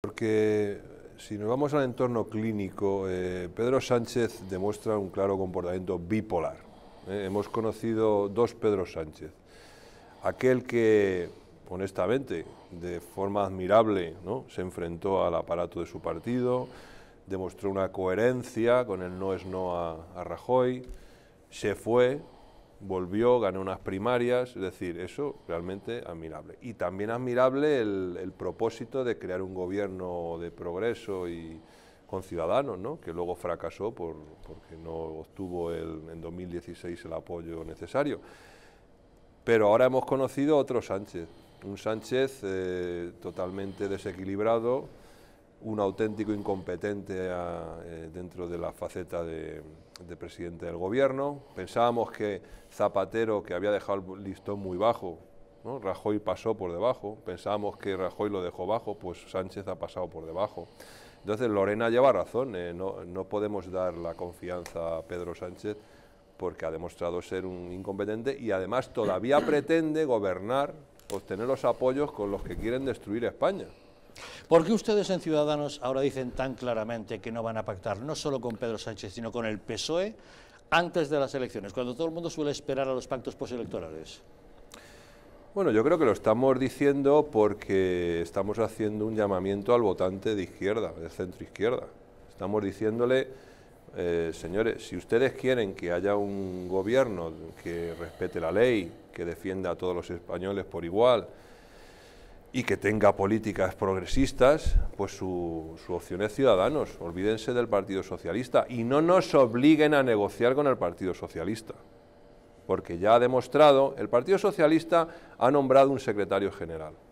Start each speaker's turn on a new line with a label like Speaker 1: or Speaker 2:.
Speaker 1: Porque si nos vamos al entorno clínico, eh, Pedro Sánchez demuestra un claro comportamiento bipolar. ¿eh? hemos conocido dos Pedro Sánchez. Aquel que, honestamente, de forma admirable, ¿no? se enfrentó al aparato de su partido, demostró una coherencia con el no es no a, a Rajoy, se fue, volvió, ganó unas primarias, es decir, eso realmente admirable. Y también admirable el, propósito de crear un gobierno de progreso y con ciudadanos, que luego fracasó porque no obtuvo el, en 2016 el apoyo necesario. Pero ahora hemos conocido otro Sánchez, un Sánchez eh, totalmente desequilibrado, un auténtico incompetente eh, dentro de la faceta de, presidente del gobierno. Pensábamos que Zapatero, que había dejado el listón muy bajo, Rajoy pasó por debajo. Pensábamos que Rajoy lo dejó bajo, pues Sánchez ha pasado por debajo. Entonces Lorena lleva razón, eh, no, no podemos dar la confianza a Pedro Sánchez porque ha demostrado ser un incompetente y además todavía pretende gobernar, obtener los apoyos con los que quieren destruir España.
Speaker 2: ¿Por qué ustedes en Ciudadanos ahora dicen tan claramente que no van a pactar no solo con Pedro Sánchez, sino con el PSOE antes de las elecciones, cuando todo el mundo suele esperar a los pactos postelectorales?
Speaker 1: Bueno, yo creo que lo estamos diciendo porque estamos haciendo un llamamiento al votante de izquierda, de centro izquierda. Estamos diciéndole, eh, señores, si ustedes quieren que haya un gobierno que respete la ley, que defienda a todos los españoles por igual, y que tenga políticas progresistas, pues su, su, opción es Ciudadanos. Olvídense del Partido Socialista y no nos obliguen a negociar con el Partido Socialista. Porque ya ha demostrado, el Partido Socialista ha nombrado un secretario general.